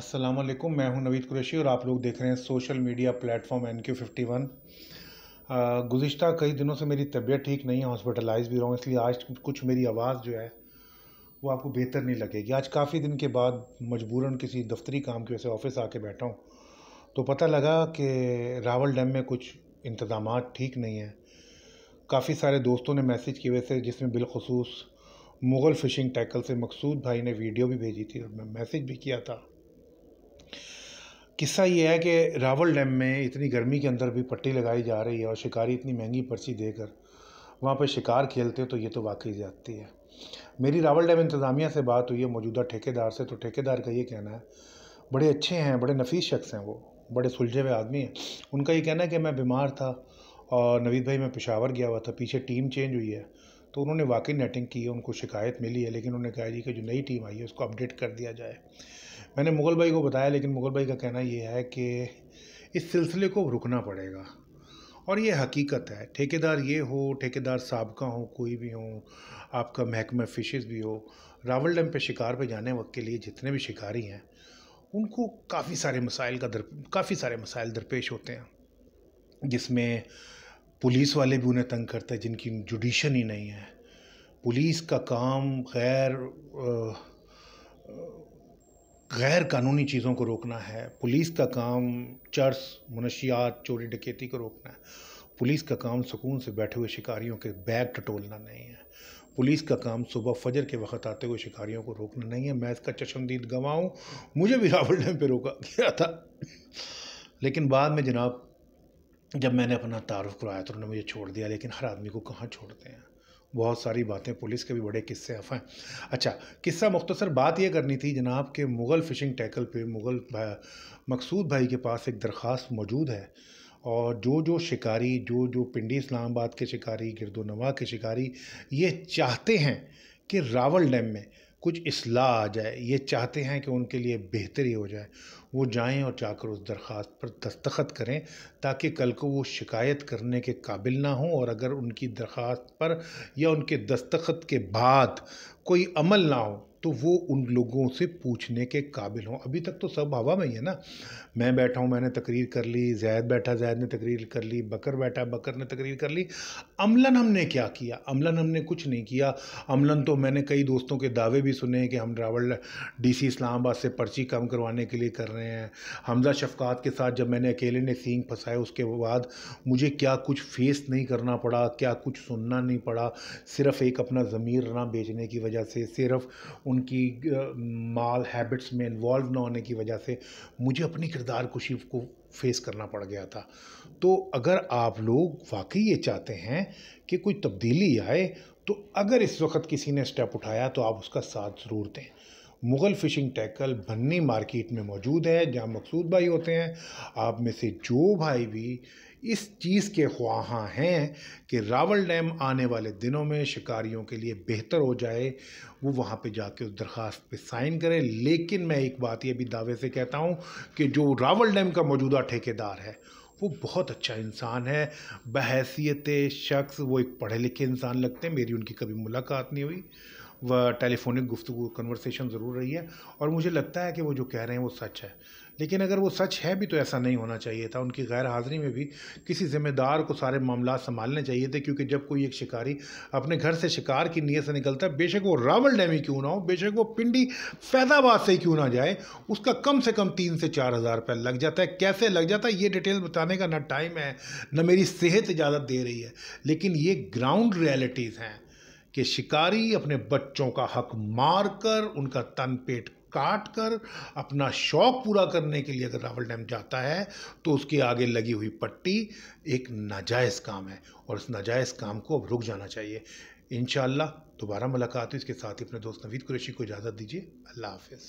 अस्सलाम वालेकुम मैं हूं नवीद कुरैशी और आप लोग देख रहे हैं social media platform N Q fifty one गुज्त कई दिनों से मेरी तबीयत ठीक नहीं है हॉस्पिटलाइज भी रहा हूँ इसलिए आज कुछ मेरी आवाज़ जो है वो आपको बेहतर नहीं लगेगी आज काफ़ी दिन के बाद मजबूरन किसी दफ्तरी काम की वजह से ऑफ़िस आके बैठा हूँ तो पता लगा कि रावल डैम में कुछ इंतज़ाम ठीक नहीं हैं काफ़ी सारे दोस्तों ने मैसेज किए हुए जिसमें बिलखसूस मुग़ल फ़िशिंग टैकल से मकसूद भाई ने वीडियो भी भेजी थी और मैं मैसेज भी किया था किस्सा ये है कि रावल डैम में इतनी गर्मी के अंदर भी पट्टी लगाई जा रही है और शिकारी इतनी महंगी पर्ची देकर वहाँ पर शिकार खेलते हैं तो ये तो वाकई जाती है मेरी रावल डैम इंतज़ामिया से बात हुई है मौजूदा ठेकेदार से तो ठेकेदार का ये कहना है बड़े अच्छे हैं बड़े नफीस शख्स हैं वो बड़े सुलझे हुए आदमी हैं उनका ये कहना है कि मैं बीमार था और नवीद भाई मैं पेशावर गया हुआ था पीछे टीम चेंज हुई है तो उन्होंने वाकई नेटिंग की है उनको शिकायत मिली है लेकिन उन्होंने कहा जी कि जो नई टीम आई है उसको अपडेट कर दिया जाए मैंने मुग़ल भाई को बताया लेकिन मुग़ल भाई का कहना यह है कि इस सिलसिले को रुकना पड़ेगा और ये हकीकत है ठेकेदार ये हो ठेकेदार सबका हो कोई भी हो आपका महकमा फिशेज़ भी हो रावल डैम पे शिकार पे जाने वक्त के लिए जितने भी शिकारी हैं उनको काफ़ी सारे मसाइल का दर काफ़ी सारे मसाइल दरपेश होते हैं जिसमें पुलिस वाले भी उन्हें तंग करते हैं जिनकी जुडिशन ही नहीं है पुलिस का काम गैर गैर कानूनी चीज़ों को रोकना है पुलिस का काम चर्स मनशियात चोरी डकैती को रोकना है पुलिस का काम सुकून से बैठे हुए शिकारियों के बैग टटोलना नहीं है पुलिस का काम सुबह फजर के वक्त आते हुए शिकारियों को रोकना नहीं है मैं इसका चशमदीद गवाऊँ हूँ मुझे भी रावल डैम पर रोका गया था लेकिन बाद में जनाब जब मैंने अपना तारुफ करवाया तो उन्होंने मुझे छोड़ दिया लेकिन हर आदमी को कहाँ छोड़ते हैं बहुत सारी बातें पुलिस के भी बड़े किस्से अफ हैं अच्छा किस्सा मुख्तसर बात यह करनी थी जनाब के मुग़ल फ़िशिंग टैकल पे मुग़ल भाई मकसूद भाई के पास एक दरख्वास्त मौजूद है और जो जो शिकारी जो जो पिंडी इस्लामाबाद के शिकारी गिरदोनवा के शिकारी ये चाहते हैं कि रावल डैम में कुछ असलाह आ जाए ये चाहते हैं कि उनके लिए बेहतरी हो जाए वो जाएं और जाकर उस दरख्वास्त पर दस्तखत करें ताकि कल को वो शिकायत करने के काबिल ना हों और अगर उनकी दरख्वास्त पर या उनके दस्तखत के बाद कोई अमल ना हो तो वो उन लोगों से पूछने के काबिल हों अभी तक तो सब हवा में ही है ना मैं बैठा हूँ मैंने तकरीर कर ली जैद बैठा जैद ने तकरीर कर ली बकर बैठा बकर ने तकरीर कर ली अमलन हमने क्या किया अमलन हमने कुछ नहीं किया अमलन तो मैंने कई दोस्तों के दावे भी सुने हैं कि हम ड्रावल डीसी इस्लामाबाद से पर्ची कम करवाने के लिए कर रहे हैं हमजा शफकात के साथ जब मैंने अकेले ने सींग फंसाए उसके बाद मुझे क्या कुछ फेस नहीं करना पड़ा क्या कुछ सुनना नहीं पड़ा सिर्फ़ एक अपना ज़मीर ना बेचने की वजह से सिर्फ़ उनकी माल हैबिट्स में इन्वॉल्व ना होने की वजह से मुझे अपनी किरदार खुशी को फेस करना पड़ गया था तो अगर आप लोग वाकई ये चाहते हैं कि कोई तब्दीली आए तो अगर इस वक्त किसी ने स्टेप उठाया तो आप उसका साथ ज़रूर दें मुग़ल फ़िशिंग टैकल भन्नी मार्केट में मौजूद है जहाँ मकसूद भाई होते हैं आप में से जो भाई भी इस चीज़ के ख्वाहा हैं कि रावल डैम आने वाले दिनों में शिकारियों के लिए बेहतर हो जाए वो वहाँ पे जाके उस दरख्वास्त पे साइन करें लेकिन मैं एक बात ये भी दावे से कहता हूँ कि जो रावल डैम का मौजूदा ठेकेदार है वो बहुत अच्छा इंसान है बहसीत शख्स वो एक पढ़े लिखे इंसान लगते हैं मेरी उनकी कभी मुलाकात नहीं हुई वह टेलीफोनिक गुफ्तु कन्वर्सेशन ज़रूर रही है और मुझे लगता है कि वो जो कह रहे हैं वो सच है लेकिन अगर वो सच है भी तो ऐसा नहीं होना चाहिए था उनकी गैर हाज़िरी में भी किसी ज़िम्मेदार को सारे मामला संभालने चाहिए थे क्योंकि जब कोई एक शिकारी अपने घर से शिकार की नीयत से निकलता है बेशक वो रावल डैमी क्यों ना हो बेशक वो पिंडी फैजाबाद से क्यों ना जाए उसका कम से कम तीन से चार हज़ार रुपये लग जाता है कैसे लग जाता है ये डिटेल बताने का ना टाइम है ना मेरी सेहत इजाज़त दे रही है लेकिन ये ग्राउंड रियलिटीज़ हैं कि शिकारी अपने बच्चों का हक मार कर उनका तन पेट काट कर अपना शौक पूरा करने के लिए अगर रावल डैम जाता है तो उसके आगे लगी हुई पट्टी एक नाजायज़ काम है और उस नाजायज़ काम को अब रुक जाना चाहिए इन दोबारा मुलाकात हुई इसके साथ ही अपने दोस्त नवीद कुरेशी को इजाज़त दीजिए अल्लाह हाफिज़